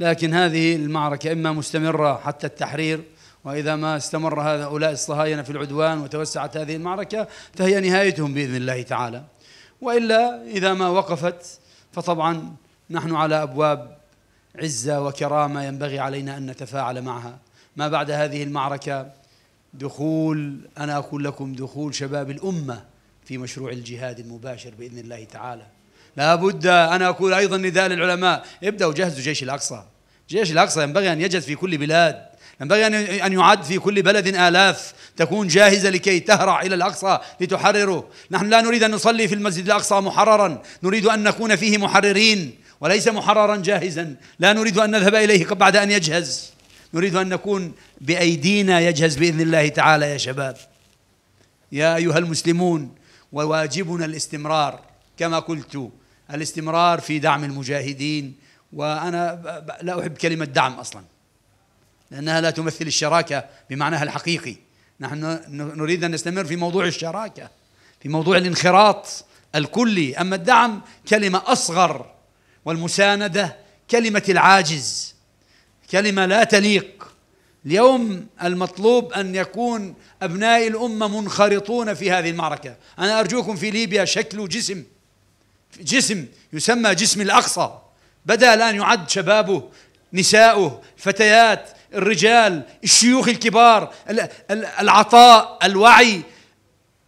لكن هذه المعركة إما مستمرة حتى التحرير وإذا ما استمر هؤلاء الصهاينة في العدوان وتوسعت هذه المعركة فهي نهايتهم بإذن الله تعالى وإلا إذا ما وقفت فطبعا نحن على أبواب عزة وكرامة ينبغي علينا أن نتفاعل معها ما بعد هذه المعركة دخول أنا أقول لكم دخول شباب الأمة في مشروع الجهاد المباشر بإذن الله تعالى لابد أن أقول أيضا نداء للعلماء ابدأوا جهزوا جيش الأقصى جيش الأقصى ينبغي أن يجد في كل بلاد ينبغي أن يعد في كل بلد آلاف تكون جاهزة لكي تهرع إلى الأقصى لتحرره نحن لا نريد أن نصلي في المسجد الأقصى محررا نريد أن نكون فيه محررين وليس محررا جاهزا لا نريد أن نذهب إليه بعد أن يجهز نريد أن نكون بأيدينا يجهز بإذن الله تعالى يا شباب يا أيها المسلمون وواجبنا الاستمرار كما قلت الاستمرار في دعم المجاهدين وأنا لا أحب كلمة دعم أصلا لأنها لا تمثل الشراكة بمعناها الحقيقي نحن نريد أن نستمر في موضوع الشراكة في موضوع الانخراط الكلي أما الدعم كلمة أصغر والمساندة كلمة العاجز كلمة لا تليق اليوم المطلوب أن يكون أبناء الأمة منخرطون في هذه المعركة أنا أرجوكم في ليبيا شكلوا جسم جسم يسمى جسم الأقصى بدأ الآن يعد شبابه نساؤه فتيات الرجال الشيوخ الكبار العطاء الوعي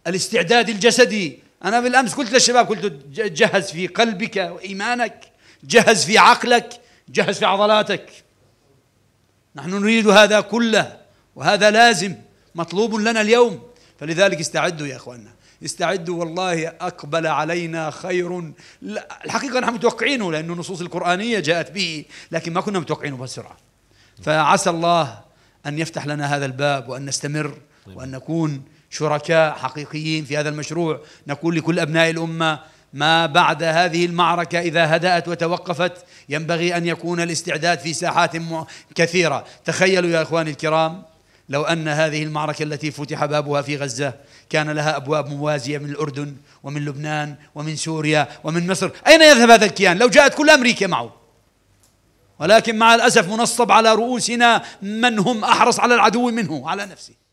الاستعداد الجسدي أنا بالأمس قلت للشباب قلت جهز في قلبك وإيمانك جهز في عقلك جهز في عضلاتك نحن نريد هذا كله وهذا لازم مطلوب لنا اليوم فلذلك استعدوا يا اخواننا استعدوا والله أقبل علينا خير لا الحقيقة نحن متوقعينه لأنه النصوص القرآنية جاءت به لكن ما كنا متوقعينه بسرعة فعسى الله أن يفتح لنا هذا الباب وأن نستمر طيب. وأن نكون شركاء حقيقيين في هذا المشروع نقول لكل أبناء الأمة ما بعد هذه المعركة إذا هدأت وتوقفت ينبغي أن يكون الاستعداد في ساحات كثيرة تخيلوا يا إخواني الكرام لو أن هذه المعركة التي فتح بابها في غزة كان لها أبواب موازية من الأردن ومن لبنان ومن سوريا ومن مصر أين يذهب هذا الكيان لو جاءت كل أمريكا معه ولكن مع الأسف منصب على رؤوسنا من هم أحرص على العدو منه على نفسه